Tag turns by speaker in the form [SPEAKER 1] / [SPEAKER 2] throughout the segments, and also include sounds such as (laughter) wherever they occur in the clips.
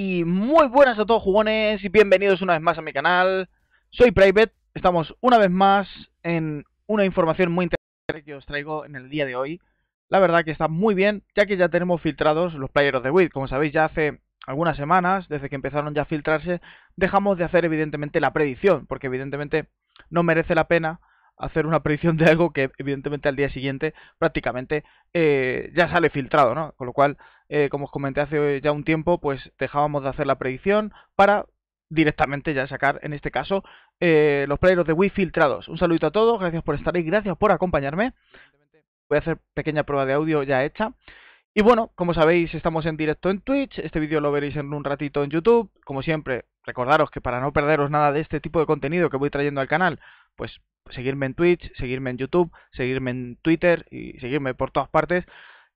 [SPEAKER 1] y muy buenas a todos jugones y bienvenidos una vez más a mi canal. Soy Private, estamos una vez más en una información muy interesante que os traigo en el día de hoy. La verdad que está muy bien, ya que ya tenemos filtrados los playeros de Wii. Como sabéis, ya hace algunas semanas, desde que empezaron ya a filtrarse, dejamos de hacer evidentemente la predicción, porque evidentemente no merece la pena hacer una predicción de algo que evidentemente al día siguiente prácticamente eh, ya sale filtrado, ¿no? Con lo cual eh, como os comenté hace ya un tiempo, pues dejábamos de hacer la predicción para directamente ya sacar, en este caso, eh, los playeros de Wii filtrados. Un saludito a todos, gracias por estar ahí, gracias por acompañarme. Voy a hacer pequeña prueba de audio ya hecha. Y bueno, como sabéis, estamos en directo en Twitch, este vídeo lo veréis en un ratito en YouTube. Como siempre, recordaros que para no perderos nada de este tipo de contenido que voy trayendo al canal, pues seguirme en Twitch, seguirme en YouTube, seguirme en Twitter y seguirme por todas partes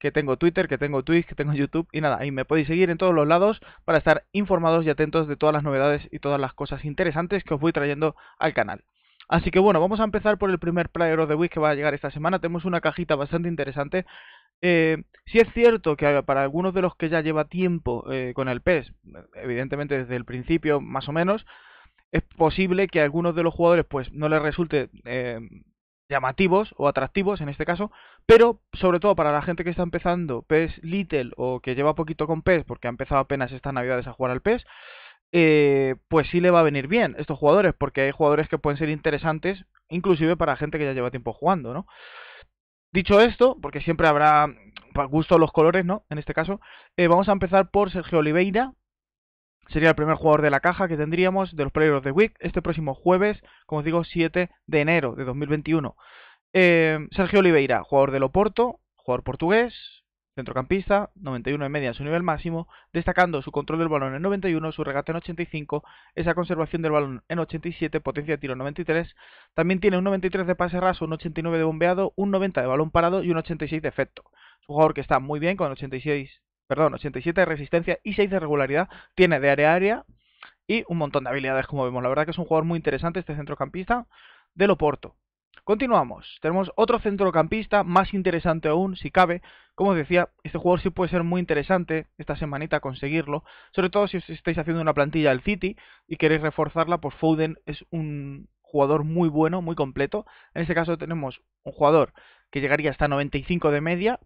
[SPEAKER 1] que tengo Twitter, que tengo Twitch, que tengo YouTube y nada, y me podéis seguir en todos los lados para estar informados y atentos de todas las novedades y todas las cosas interesantes que os voy trayendo al canal. Así que bueno, vamos a empezar por el primer Player of the Week que va a llegar esta semana. Tenemos una cajita bastante interesante. Eh, si es cierto que eh, para algunos de los que ya lleva tiempo eh, con el PES, evidentemente desde el principio más o menos, es posible que a algunos de los jugadores pues no les resulte llamativos o atractivos en este caso, pero sobre todo para la gente que está empezando pez Little o que lleva poquito con PES porque ha empezado apenas estas navidades a jugar al PES, eh, pues sí le va a venir bien estos jugadores porque hay jugadores que pueden ser interesantes inclusive para gente que ya lleva tiempo jugando, ¿no? Dicho esto, porque siempre habrá pues, gusto los colores, ¿no? En este caso, eh, vamos a empezar por Sergio Oliveira, Sería el primer jugador de la caja que tendríamos de los Players of the Week este próximo jueves, como os digo, 7 de enero de 2021. Eh, Sergio Oliveira, jugador de Loporto, jugador portugués, centrocampista, 91 en media en su nivel máximo, destacando su control del balón en 91, su regate en 85, esa conservación del balón en 87, potencia de tiro en 93. También tiene un 93 de pase raso, un 89 de bombeado, un 90 de balón parado y un 86 de efecto. Es un jugador que está muy bien con 86 perdón, 87 de resistencia y 6 de regularidad, tiene de área área y un montón de habilidades como vemos. La verdad que es un jugador muy interesante este centrocampista de Loporto. Continuamos, tenemos otro centrocampista más interesante aún, si cabe. Como os decía, este jugador sí puede ser muy interesante esta semanita conseguirlo, sobre todo si estáis haciendo una plantilla del City y queréis reforzarla, pues Foden es un jugador muy bueno, muy completo. En este caso tenemos un jugador que llegaría hasta 95 de media,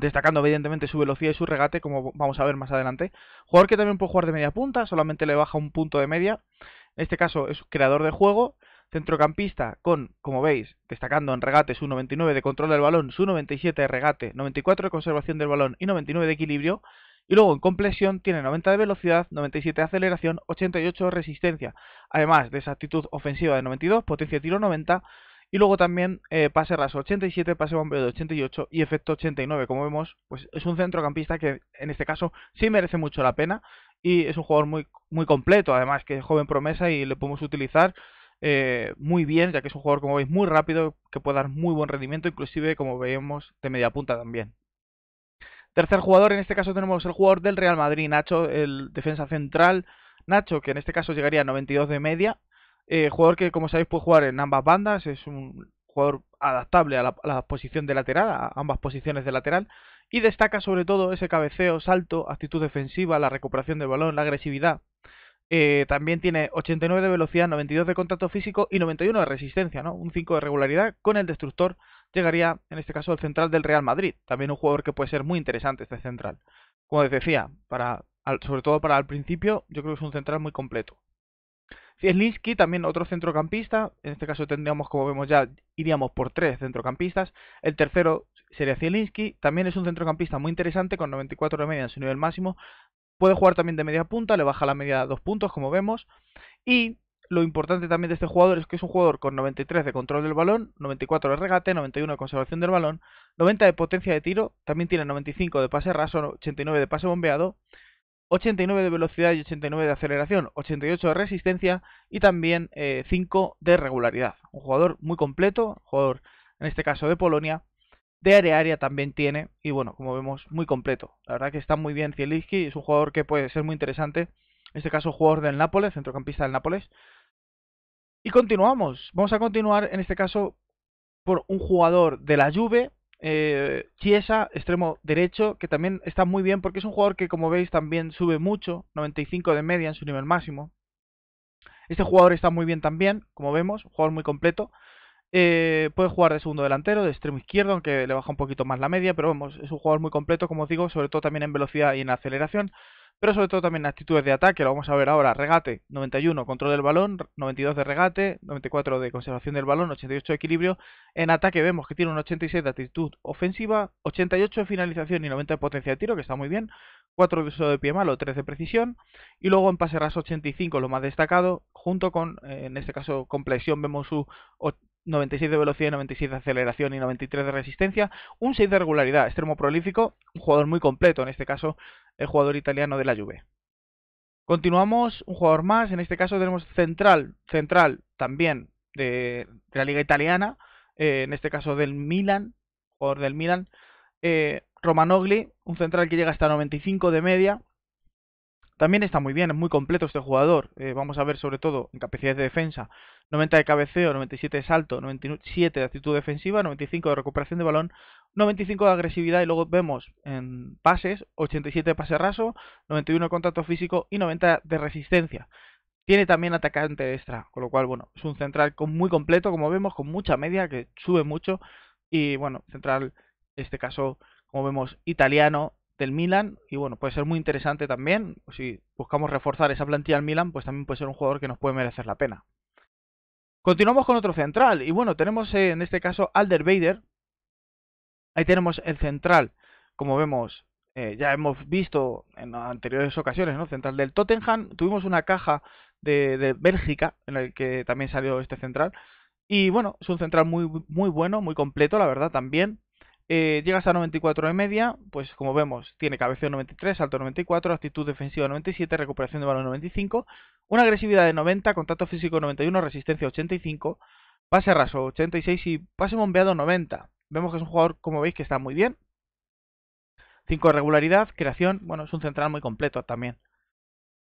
[SPEAKER 1] destacando evidentemente su velocidad y su regate, como vamos a ver más adelante. Jugador que también puede jugar de media punta, solamente le baja un punto de media. En este caso es creador de juego, centrocampista con, como veis, destacando en regate su 99 de control del balón, su 97 de regate, 94 de conservación del balón y 99 de equilibrio. Y luego en complexión tiene 90 de velocidad, 97 de aceleración, 88 de resistencia. Además de esa actitud ofensiva de 92, potencia de tiro 90, y luego también eh, pase raso 87, pase bombeo de 88 y efecto 89. Como vemos, pues es un centrocampista que en este caso sí merece mucho la pena y es un jugador muy, muy completo, además que es joven promesa y le podemos utilizar eh, muy bien, ya que es un jugador, como veis, muy rápido, que puede dar muy buen rendimiento, inclusive, como veíamos, de media punta también. Tercer jugador, en este caso tenemos el jugador del Real Madrid, Nacho, el defensa central. Nacho, que en este caso llegaría a 92 de media, eh, jugador que, como sabéis, puede jugar en ambas bandas, es un jugador adaptable a la, posición de lateral, a ambas posiciones de lateral, y destaca sobre todo ese cabeceo, salto, actitud defensiva, la recuperación del balón, la agresividad. Eh, también tiene 89 de velocidad, 92 de contacto físico y 91 de resistencia, ¿no? un 5 de regularidad. Con el destructor llegaría, en este caso, el central del Real Madrid, también un jugador que puede ser muy interesante este central. Como les decía, para, sobre todo para el principio, yo creo que es un central muy completo. Cielinski también otro centrocampista, en este caso tendríamos, como vemos ya, iríamos por tres centrocampistas. El tercero sería Cielinski, también es un centrocampista muy interesante, con 94 de media en su nivel máximo. Puede jugar también de media punta, le baja la media a dos puntos, como vemos. Y lo importante también de este jugador es que es un jugador con 93 de control del balón, 94 de regate, 91 de conservación del balón, 90 de potencia de tiro, también tiene 95 de pase raso, 89 de pase bombeado, 89 de velocidad y 89 de aceleración, 88 de resistencia y también 5 eh, de regularidad. Un jugador muy completo, jugador en este caso de Polonia, de área área también tiene y bueno, como vemos, muy completo. La verdad que está muy bien Zielinski, es un jugador que puede ser muy interesante. En este caso, jugador del Nápoles, centrocampista del Nápoles. Y continuamos, vamos a continuar en este caso por un jugador de la Juve eh, Chiesa, extremo derecho, que también está muy bien porque es un jugador que, como veis, también sube mucho, 95 de media en su nivel máximo. Este jugador está muy bien también, como vemos, un jugador muy completo. Eh, puede jugar de segundo delantero, de extremo izquierdo, aunque le baja un poquito más la media, pero vamos, es un jugador muy completo, como os digo, sobre todo también en velocidad y en aceleración pero sobre todo también actitudes de ataque, lo vamos a ver ahora, regate 91, control del balón, 92 de regate, 94 de conservación del balón, 88 de equilibrio, en ataque vemos que tiene un 86 de actitud ofensiva, 88 de finalización y 90 de potencia de tiro, que está muy bien, 4 de uso de pie malo, 3 de precisión, y luego en pase raso 85 lo más destacado, junto con, eh, en este caso, complexión vemos su 96 de velocidad, 96 de aceleración y 93 de resistencia, un 6 de regularidad, extremo prolífico, un jugador muy completo, en este caso el jugador italiano de la Juve. Continuamos, un jugador más, en este caso tenemos central, central también de, la liga italiana, eh, en este caso del Milan, jugador del Milan, eh, Romanogli, un central que llega hasta 95 de media, también está muy bien, es muy completo este jugador. Eh, vamos a ver sobre todo en capacidad de defensa 90 de cabeceo, 97 de salto, 97 de actitud defensiva, 95 de recuperación de balón, 95 de agresividad y luego vemos en pases, 87 de pase raso, 91 de contacto físico y 90 de resistencia. Tiene también atacante extra, con lo cual, bueno, es un central muy completo, como vemos, con mucha media, que sube mucho. Y bueno, central, en este caso, como vemos, italiano del Milan. Y bueno, puede ser muy interesante también. Si buscamos reforzar esa plantilla al Milan, pues también puede ser un jugador que nos puede merecer la pena. Continuamos con otro central. Y bueno, tenemos eh, en este caso Alder Ahí tenemos el central. Como vemos, eh, ya hemos visto en anteriores ocasiones, ¿no? Central del Tottenham. Tuvimos una caja de, Bélgica en la que también salió este central. Y bueno, es un central muy, muy bueno, muy completo, la verdad, también. Llega hasta 94 de media, pues como vemos, tiene cabeceo 93, salto 94, actitud defensiva 97, recuperación de balón 95, una agresividad de 90, contacto físico 91, resistencia 85, pase raso 86 y pase bombeado 90. Vemos que es un jugador, como veis, que está muy bien. 5 de regularidad, creación, bueno, es un central muy completo también.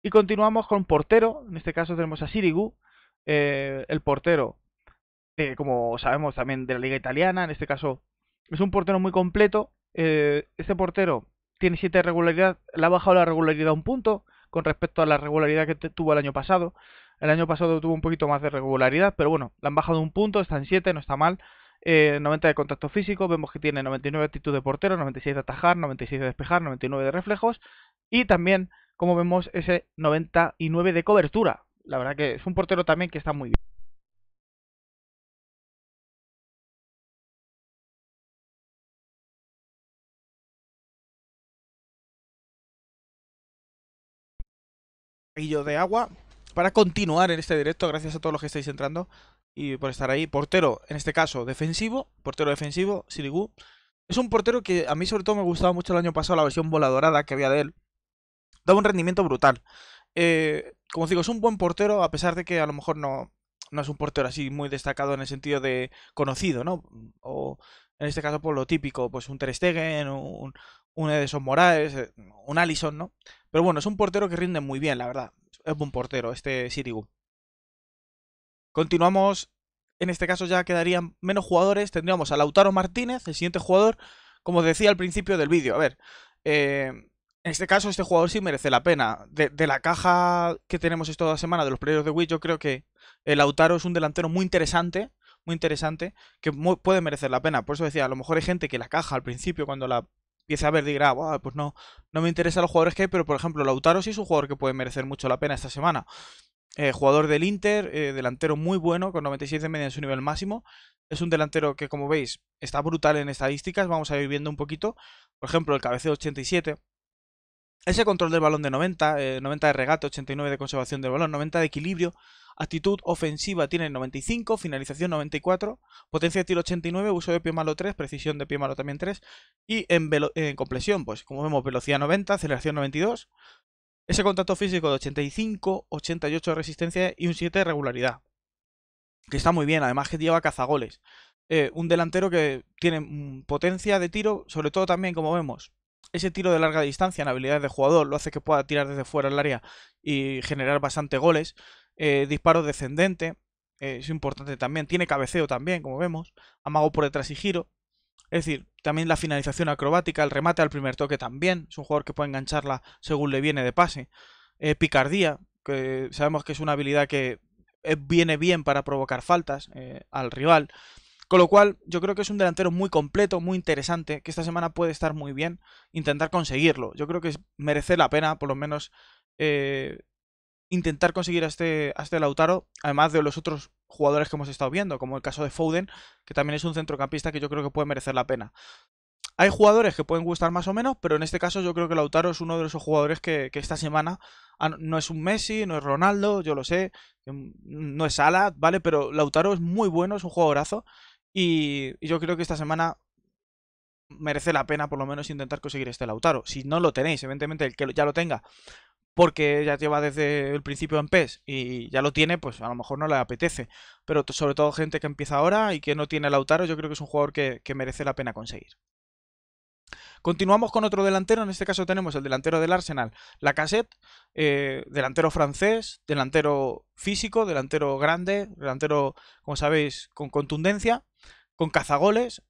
[SPEAKER 1] Y continuamos con portero, en este caso tenemos a Sirigu, eh, el portero, eh, como sabemos también de la liga italiana, en este caso es un portero muy completo. Eh, este portero tiene 7 de regularidad. Le ha bajado la regularidad un punto con respecto a la regularidad que tuvo el año pasado. El año pasado tuvo un poquito más de regularidad, pero bueno, le han bajado un punto, está en 7, no está mal. 90 eh, de contacto físico, vemos que tiene 99 actitud de portero, 96 de atajar, 96 de despejar, 99 de reflejos y también, como vemos, ese 99 de cobertura.
[SPEAKER 2] La verdad que es un portero también que está muy bien. de agua para continuar en este directo. Gracias a todos los que estáis entrando y por estar ahí. Portero, en este caso, defensivo. Portero defensivo, Sirigu. Es un portero que a mí sobre todo me gustaba mucho el año pasado la versión bola dorada que había de él. Daba un rendimiento brutal. Eh, como os digo, es un buen portero a pesar de que a lo mejor no, no es un portero así muy destacado en el sentido de conocido, ¿no? O en este caso por lo típico, pues un Ter Stegen, un, un Edson Morales, eh, un Allison, ¿no? Pero bueno, es un portero que rinde muy bien, la verdad. Es buen portero este Sirigu. Continuamos. En este caso ya quedarían menos jugadores. Tendríamos a Lautaro Martínez, el siguiente jugador, como decía al principio del vídeo. A ver, eh, en este caso este jugador sí merece la pena. De, la caja que tenemos esta semana de los players de Wii, yo creo que el eh, Lautaro es un delantero muy interesante muy interesante que puede merecer la pena. Por eso decía, a lo mejor hay gente que la caja al principio, cuando la Empieza a ver y dirá, ah, pues no, no me interesan los jugadores que hay, pero por ejemplo, Lautaro sí es un jugador que puede merecer mucho la pena esta semana. Eh, jugador del Inter, eh, delantero muy bueno, con 96 de media en su nivel máximo. Es un delantero que, como veis, está brutal en estadísticas. Vamos a ir viendo un poquito. Por ejemplo, el cabeceo 87. Ese control del balón de 90, 90 eh, de regate, 89 de conservación del balón, 90 de equilibrio, Actitud ofensiva tiene 95, finalización 94, potencia de tiro 89, uso de pie malo 3, precisión de pie malo también 3 y en, en pues como vemos, velocidad 90, aceleración 92, ese contacto físico de 85, 88 de resistencia y un 7 de regularidad. Que está muy bien, además que lleva cazagoles. Eh, un delantero que tiene mm, potencia de tiro, sobre todo también, como vemos, ese tiro de larga distancia en habilidades de jugador lo hace que pueda tirar desde fuera el área y generar bastante goles. Eh, disparo descendente, eh, es importante también, tiene cabeceo también, como vemos, amago por detrás y giro, es decir, también la finalización acrobática, el remate al primer toque también, es un jugador que puede engancharla según le viene de pase, eh, picardía, que sabemos que es una habilidad que viene bien para provocar faltas al rival, con lo cual, yo creo que es un delantero muy completo, muy interesante, que esta semana puede estar muy bien, intentar conseguirlo. Yo creo que merece la pena, por lo menos, intentar conseguir este, a este, Lautaro, además de los otros jugadores que hemos estado viendo, como el caso de Foden, que también es un centrocampista que yo creo que puede merecer la pena. Hay jugadores que pueden gustar más o menos, pero en este caso yo creo que Lautaro es uno de esos jugadores que, esta semana ah, no es un Messi, no es Ronaldo, yo lo sé, no es Salah, ¿vale? Pero Lautaro es muy bueno, es un jugadorazo y, y yo creo que esta semana merece la pena por lo menos intentar conseguir este Lautaro. Si no lo tenéis, evidentemente el que ya lo tenga porque ya lleva desde el principio en PES y ya lo tiene, pues a lo mejor no le apetece. Pero sobre todo gente que empieza ahora y que no tiene Lautaro, yo creo que es un jugador que, merece la pena conseguir. Continuamos con otro delantero, en este caso tenemos el delantero del Arsenal, Lacassette, eh, delantero francés, delantero físico, delantero grande, delantero, como sabéis, con contundencia, con cazagoles,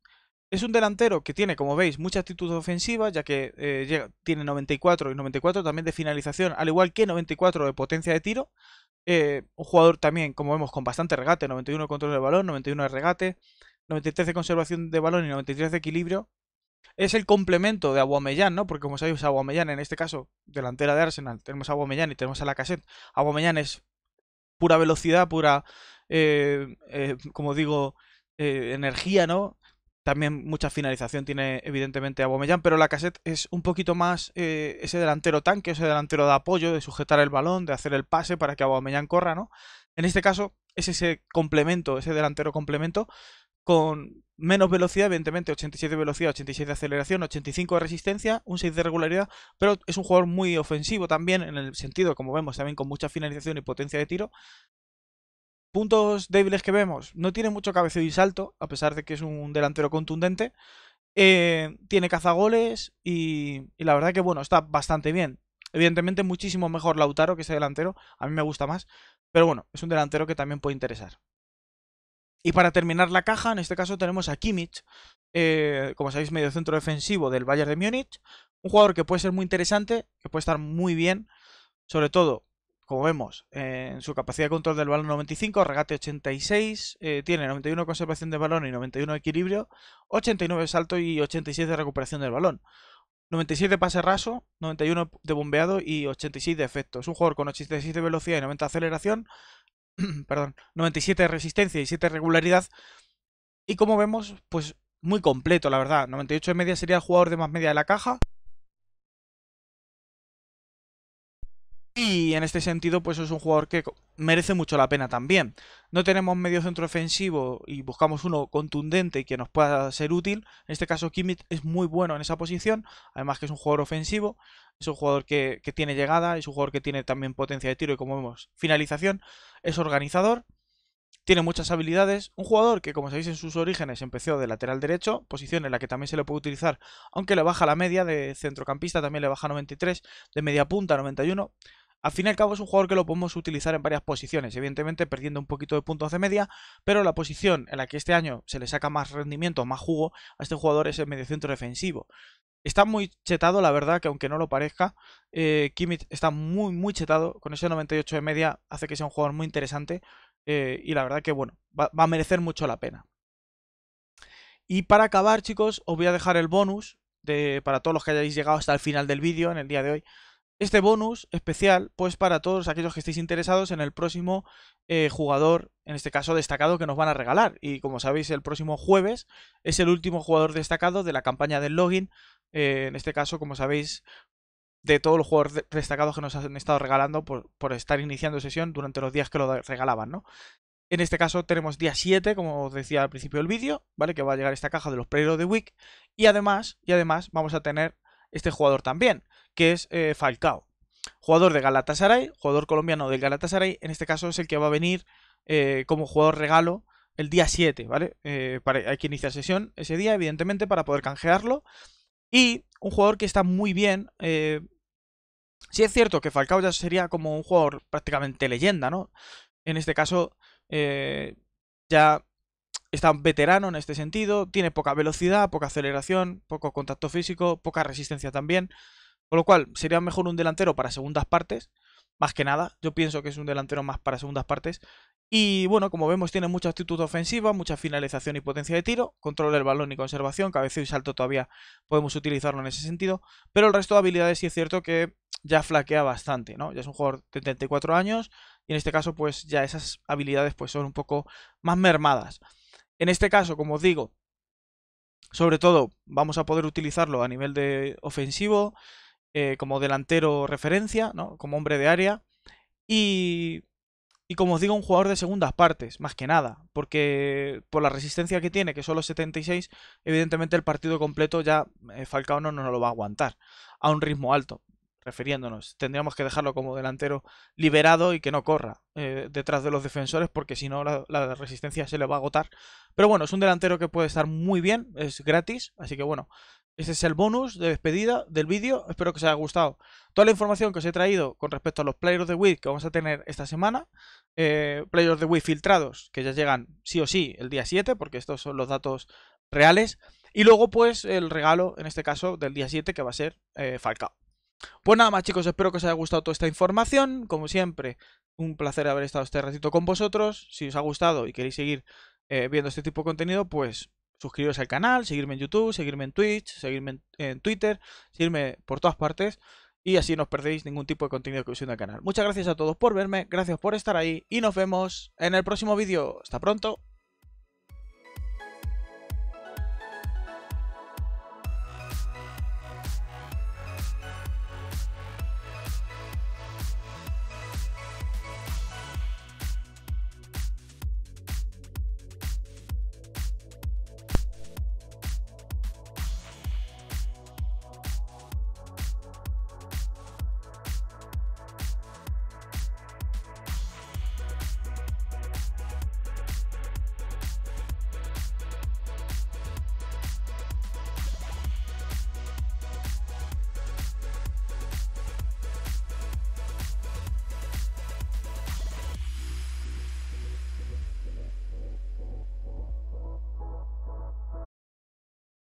[SPEAKER 2] es un delantero que tiene, como veis, mucha actitud ofensiva, ya que eh, tiene 94 y 94 también de finalización, al igual que 94 de potencia de tiro. Eh, un jugador también, como vemos, con bastante regate, 91 de control del balón, 91 de regate, 93 de conservación de balón y 93 de equilibrio. Es el complemento de Aguamellán, ¿no? Porque como sabéis, Aguamellán, en este caso, delantera de Arsenal, tenemos a Aguamellán y tenemos a la cassette. Aguamellán es pura velocidad, pura, eh, como digo, energía, ¿no? También mucha finalización tiene evidentemente Aubameyang, pero la cassette es un poquito más eh, ese delantero tanque, ese delantero de apoyo, de sujetar el balón, de hacer el pase para que Aubameyang corra, ¿no? En este caso es ese complemento, ese delantero complemento con menos velocidad, evidentemente 87 de velocidad, 86 de aceleración, 85 de resistencia, un 6 de regularidad, pero es un jugador muy ofensivo también en el sentido, como vemos, también con mucha finalización y potencia de tiro, Puntos débiles que vemos, no tiene mucho cabeceo y salto, a pesar de que es un delantero contundente. Eh, tiene cazagoles y, y la verdad que bueno, está bastante bien. Evidentemente muchísimo mejor Lautaro que ese delantero, a mí me gusta más, pero bueno, es un delantero que también puede interesar. Y para terminar la caja, en este caso tenemos a Kimmich, eh, como sabéis, medio centro defensivo del Bayern de Múnich, un jugador que puede ser muy interesante, que puede estar muy bien, sobre todo como vemos, eh, en su capacidad de control del balón 95, regate 86, eh, tiene 91 conservación de balón y 91 equilibrio, 89 salto y 86 de recuperación del balón. 97 de pase raso, 91 de bombeado y 86 de efecto. Es un jugador con 86 de velocidad y 90 de aceleración, (clears throat) perdón, 97 de resistencia y 7 de regularidad. Y como vemos, pues muy completo, la verdad. 98 de media sería el jugador de más media de la caja. Y en este sentido, pues es un jugador que merece mucho la pena también. No tenemos medio centro ofensivo y buscamos uno contundente y que nos pueda ser útil. En este caso, Kimmich es muy bueno en esa posición, además que es un jugador ofensivo, es un jugador que, que tiene llegada, es un jugador que tiene también potencia de tiro y como vemos, finalización, es organizador. Tiene muchas habilidades, un jugador que como sabéis en sus orígenes empezó de lateral derecho, posición en la que también se le puede utilizar, aunque le baja la media de centrocampista, también le baja 93, de media punta 91, al fin y al cabo es un jugador que lo podemos utilizar en varias posiciones, evidentemente perdiendo un poquito de puntos de media, pero la posición en la que este año se le saca más rendimiento, más jugo a este jugador es el mediocentro defensivo. Está muy chetado, la verdad, que aunque no lo parezca, eh, Kimmich está muy, muy chetado. Con ese 98 de media hace que sea un jugador muy interesante eh, y la verdad que, bueno, va, a merecer mucho la pena. Y para acabar, chicos, os voy a dejar el bonus para todos los que hayáis llegado hasta el final del vídeo en el día de hoy. Este bonus especial, pues para todos aquellos que estéis interesados en el próximo eh, jugador, en este caso destacado, que nos van a regalar. Y como sabéis, el próximo jueves es el último jugador destacado de la campaña del login. Eh, en este caso, como sabéis, de todos los jugadores destacados que nos han estado regalando por, por estar iniciando sesión durante los días que lo regalaban, ¿no? En este caso tenemos día 7, como os decía al principio del vídeo, ¿vale? Que va a llegar esta caja de los Player of the Week. Y además, y además vamos a tener este jugador también que es eh, Falcao. Jugador de Galatasaray, jugador colombiano del Galatasaray, en este caso es el que va a venir eh, como jugador regalo el día 7, ¿vale? Eh, hay que iniciar sesión ese día, evidentemente, para poder canjearlo. Y un jugador que está muy bien. si es cierto que Falcao ya sería como un jugador prácticamente leyenda, ¿no? En este caso, ya está veterano en este sentido, tiene poca velocidad, poca aceleración, poco contacto físico, poca resistencia también. Con lo cual, sería mejor un delantero para segundas partes, más que nada. Yo pienso que es un delantero más para segundas partes. Y bueno, como vemos, tiene mucha actitud ofensiva, mucha finalización y potencia de tiro, control del balón y conservación, cabeceo y salto todavía podemos utilizarlo en ese sentido, pero el resto de habilidades sí es cierto que ya flaquea bastante, ¿no? Ya es un jugador de 34 años y en este caso pues ya esas habilidades pues son un poco más mermadas. En este caso, como os digo, sobre todo vamos a poder utilizarlo a nivel de ofensivo, eh, como delantero referencia, ¿no? como hombre de área. Y, y como os digo, un jugador de segundas partes, más que nada. Porque por la resistencia que tiene, que son los 76, evidentemente el partido completo ya eh, Falcao no nos lo va a aguantar a un ritmo alto. Refiriéndonos, tendríamos que dejarlo como delantero liberado y que no corra eh, detrás de los defensores, porque si no la resistencia se le va a agotar. Pero bueno, es un delantero que puede estar muy bien, es gratis, así que bueno, ese es el bonus de despedida del vídeo. Espero que os haya gustado toda la información que os he traído con respecto a los Players de the Week que vamos a tener esta semana. Eh, players of the filtrados, que ya llegan sí o sí el día 7, porque estos son los datos reales. Y luego, pues, el regalo, en este caso, del día 7, que va a ser eh, Falcao. Pues nada más, chicos, espero que os haya gustado toda esta información. Como siempre, un placer haber estado este ratito con vosotros. Si os ha gustado y queréis seguir eh, viendo este tipo de contenido, pues suscribiros al canal, seguirme en YouTube, seguirme en Twitch, seguirme en, Twitter, seguirme por todas partes y así no os perdéis ningún tipo de contenido que os el canal. Muchas gracias a todos por verme, gracias por estar ahí y nos vemos en el próximo vídeo. Hasta pronto.